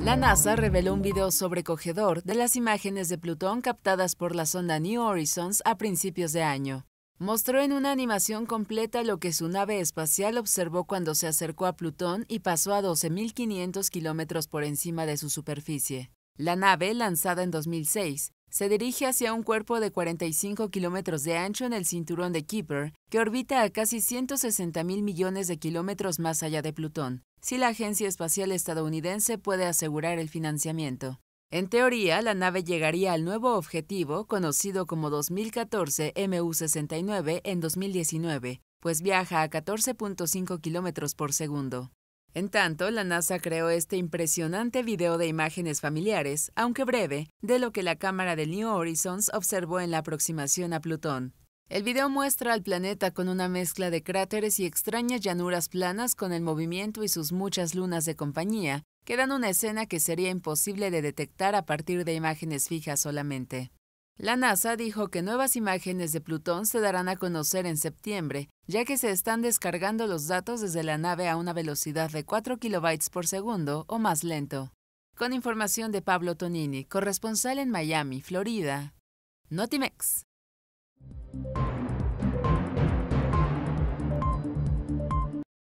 La NASA reveló un video sobrecogedor de las imágenes de Plutón captadas por la sonda New Horizons a principios de año. Mostró en una animación completa lo que su nave espacial observó cuando se acercó a Plutón y pasó a 12.500 kilómetros por encima de su superficie. La nave, lanzada en 2006, se dirige hacia un cuerpo de 45 kilómetros de ancho en el cinturón de Keeper, que orbita a casi 160 mil millones de kilómetros más allá de Plutón, si la Agencia Espacial Estadounidense puede asegurar el financiamiento. En teoría, la nave llegaría al nuevo objetivo, conocido como 2014 MU-69, en 2019, pues viaja a 14.5 kilómetros por segundo. En tanto, la NASA creó este impresionante video de imágenes familiares, aunque breve, de lo que la cámara del New Horizons observó en la aproximación a Plutón. El video muestra al planeta con una mezcla de cráteres y extrañas llanuras planas con el movimiento y sus muchas lunas de compañía, que dan una escena que sería imposible de detectar a partir de imágenes fijas solamente. La NASA dijo que nuevas imágenes de Plutón se darán a conocer en septiembre, ya que se están descargando los datos desde la nave a una velocidad de 4 kilobytes por segundo o más lento. Con información de Pablo Tonini, corresponsal en Miami, Florida. Notimex.